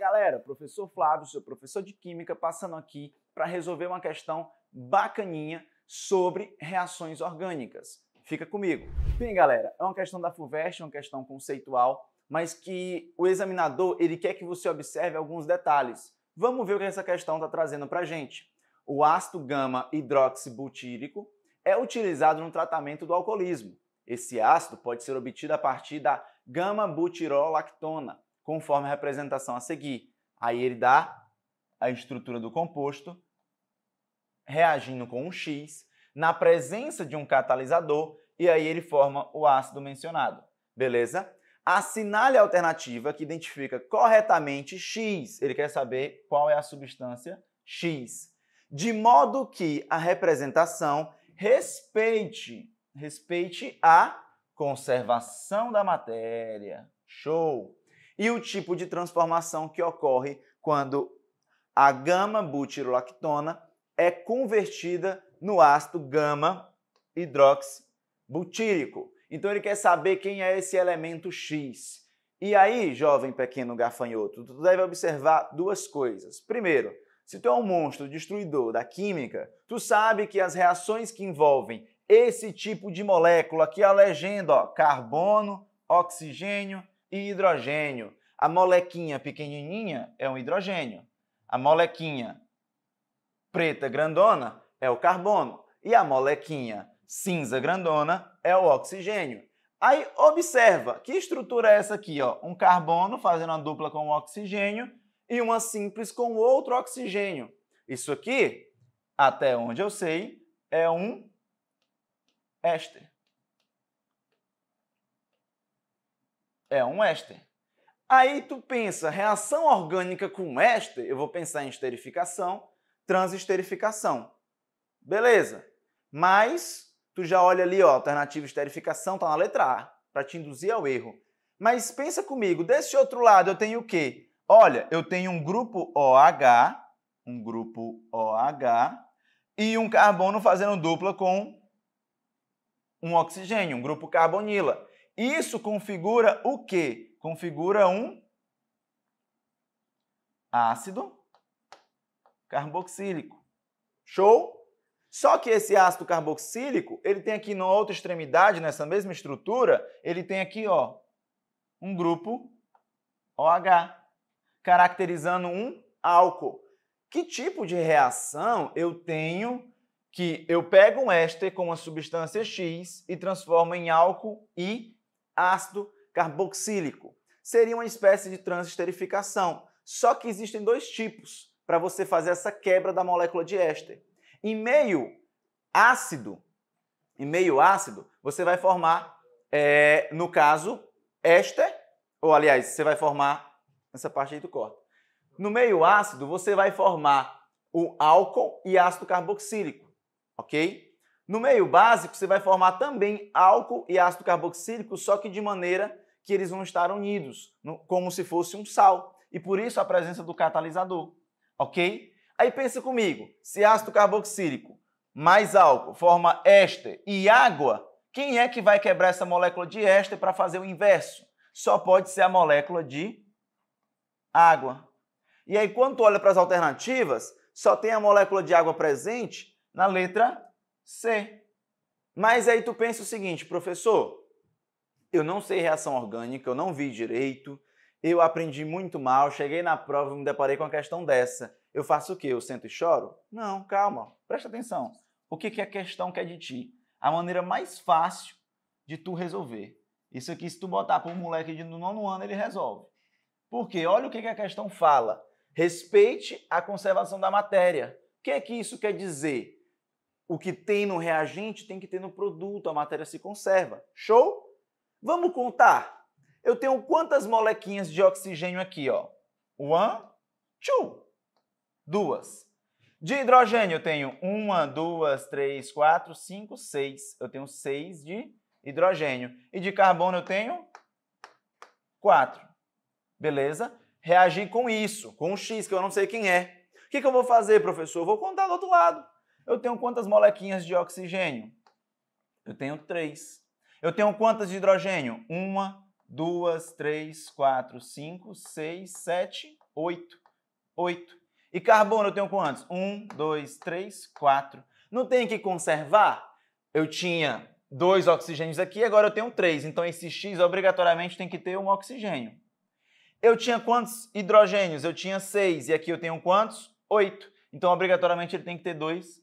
galera, professor Flávio, seu professor de Química, passando aqui para resolver uma questão bacaninha sobre reações orgânicas. Fica comigo. Bem, galera, é uma questão da FUVEST, é uma questão conceitual, mas que o examinador ele quer que você observe alguns detalhes. Vamos ver o que essa questão está trazendo para a gente. O ácido gama hidroxibutírico é utilizado no tratamento do alcoolismo. Esse ácido pode ser obtido a partir da gama-butirolactona, conforme a representação a seguir. Aí ele dá a estrutura do composto reagindo com um X na presença de um catalisador e aí ele forma o ácido mencionado. Beleza? Assinale a alternativa que identifica corretamente X. Ele quer saber qual é a substância X. De modo que a representação respeite, respeite a conservação da matéria. Show! e o tipo de transformação que ocorre quando a gama-butirolactona é convertida no ácido gama-hidroxibutírico. Então ele quer saber quem é esse elemento X. E aí, jovem pequeno gafanhoto, tu deve observar duas coisas. Primeiro, se tu é um monstro destruidor da química, tu sabe que as reações que envolvem esse tipo de molécula, aqui é a legenda, ó, carbono, oxigênio e hidrogênio, a molequinha pequenininha é um hidrogênio. A molequinha preta grandona é o carbono. E a molequinha cinza grandona é o oxigênio. Aí observa que estrutura é essa aqui, ó? Um carbono fazendo uma dupla com o oxigênio e uma simples com outro oxigênio. Isso aqui, até onde eu sei, é um éster. É um éster. Aí tu pensa, reação orgânica com éster, eu vou pensar em esterificação, transesterificação. Beleza. Mas tu já olha ali, ó, alternativa esterificação tá na letra A, para te induzir ao erro. Mas pensa comigo, desse outro lado eu tenho o quê? Olha, eu tenho um grupo OH, um grupo OH e um carbono fazendo dupla com um oxigênio, um grupo carbonila. Isso configura o quê? configura um ácido carboxílico. Show? Só que esse ácido carboxílico, ele tem aqui na outra extremidade, nessa mesma estrutura, ele tem aqui, ó, um grupo OH, caracterizando um álcool. Que tipo de reação eu tenho que eu pego um éster com uma substância X e transformo em álcool e ácido carboxílico? seria uma espécie de transesterificação. Só que existem dois tipos para você fazer essa quebra da molécula de éster. Em meio ácido, em meio ácido, você vai formar, é, no caso, éster, ou aliás, você vai formar essa parte aí do corte. No meio ácido, você vai formar o álcool e ácido carboxílico, ok? No meio básico, você vai formar também álcool e ácido carboxílico, só que de maneira que eles vão estar unidos, como se fosse um sal. E por isso a presença do catalisador, ok? Aí pensa comigo, se ácido carboxílico mais álcool forma éster e água, quem é que vai quebrar essa molécula de éster para fazer o inverso? Só pode ser a molécula de água. E aí quando tu olha para as alternativas, só tem a molécula de água presente na letra C. Mas aí tu pensa o seguinte, professor, eu não sei reação orgânica, eu não vi direito, eu aprendi muito mal, cheguei na prova e me deparei com uma questão dessa. Eu faço o quê? Eu sento e choro? Não, calma, presta atenção. O que, que a questão quer de ti? A maneira mais fácil de tu resolver. Isso aqui, se tu botar para um moleque de nono ano, ele resolve. Porque olha o que, que a questão fala. Respeite a conservação da matéria. O que é que isso quer dizer? O que tem no reagente tem que ter no produto, a matéria se conserva. Show? Vamos contar? Eu tenho quantas molequinhas de oxigênio aqui, ó? One, two, duas. De hidrogênio eu tenho uma, duas, três, quatro, cinco, seis. Eu tenho seis de hidrogênio. E de carbono eu tenho quatro. Beleza? Reagir com isso, com o X, que eu não sei quem é. O que, que eu vou fazer, professor? Eu vou contar do outro lado. Eu tenho quantas molequinhas de oxigênio? Eu tenho três. Eu tenho quantas de hidrogênio? Uma, duas, três, quatro, cinco, seis, sete, oito. Oito. E carbono eu tenho quantos? Um, dois, três, quatro. Não tem que conservar? Eu tinha dois oxigênios aqui, agora eu tenho três. Então esse X obrigatoriamente tem que ter um oxigênio. Eu tinha quantos hidrogênios? Eu tinha seis. E aqui eu tenho quantos? Oito. Então, obrigatoriamente, ele tem que ter dois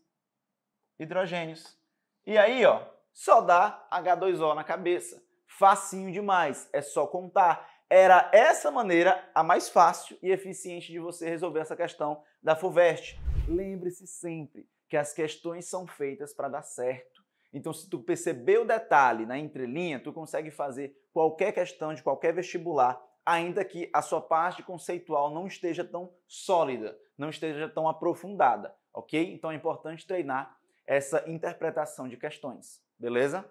hidrogênios. E aí, ó, só dá H2O na cabeça. Facinho demais, é só contar. Era essa maneira a mais fácil e eficiente de você resolver essa questão da FUVEST. Lembre-se sempre que as questões são feitas para dar certo. Então, se tu perceber o detalhe na entrelinha, tu consegue fazer qualquer questão de qualquer vestibular, ainda que a sua parte conceitual não esteja tão sólida, não esteja tão aprofundada, ok? Então é importante treinar essa interpretação de questões. Beleza?